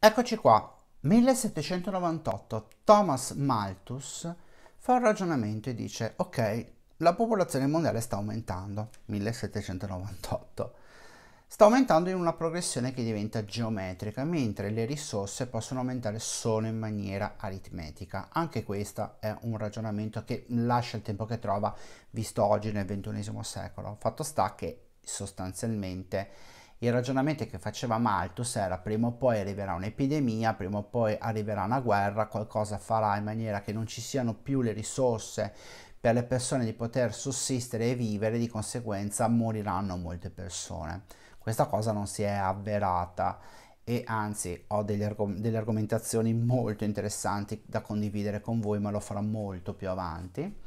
Eccoci qua, 1798, Thomas Malthus fa un ragionamento e dice, ok, la popolazione mondiale sta aumentando, 1798, sta aumentando in una progressione che diventa geometrica, mentre le risorse possono aumentare solo in maniera aritmetica. Anche questo è un ragionamento che lascia il tempo che trova, visto oggi nel XXI secolo. Fatto sta che sostanzialmente il ragionamento che faceva Malthus era prima o poi arriverà un'epidemia, prima o poi arriverà una guerra, qualcosa farà in maniera che non ci siano più le risorse per le persone di poter sussistere e vivere, di conseguenza moriranno molte persone. Questa cosa non si è avverata e anzi ho argom- delle argomentazioni molto interessanti da condividere con voi, ma lo farò molto più avanti.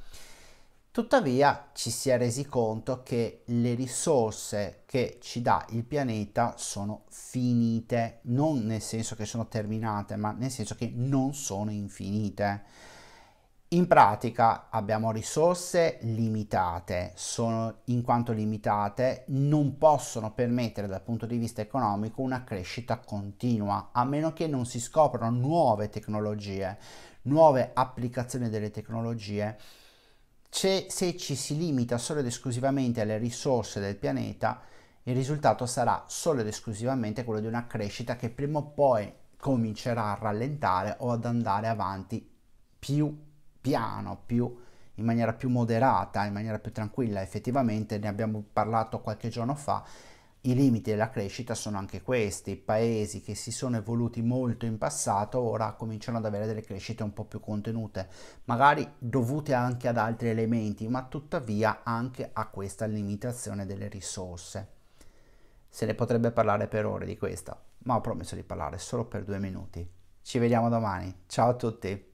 Tuttavia ci si è resi conto che le risorse che ci dà il pianeta sono finite, non nel senso che sono terminate, ma nel senso che non sono infinite. In pratica abbiamo risorse limitate, sono in quanto limitate non possono permettere dal punto di vista economico una crescita continua, a meno che non si scoprano nuove tecnologie, nuove applicazioni delle tecnologie se, se ci si limita solo ed esclusivamente alle risorse del pianeta, il risultato sarà solo ed esclusivamente quello di una crescita che prima o poi comincerà a rallentare o ad andare avanti più piano, più, in maniera più moderata, in maniera più tranquilla. Effettivamente ne abbiamo parlato qualche giorno fa i limiti della crescita sono anche questi, paesi che si sono evoluti molto in passato ora cominciano ad avere delle crescite un po' più contenute, magari dovute anche ad altri elementi, ma tuttavia anche a questa limitazione delle risorse. Se ne potrebbe parlare per ore di questa, ma ho promesso di parlare solo per due minuti. Ci vediamo domani, ciao a tutti!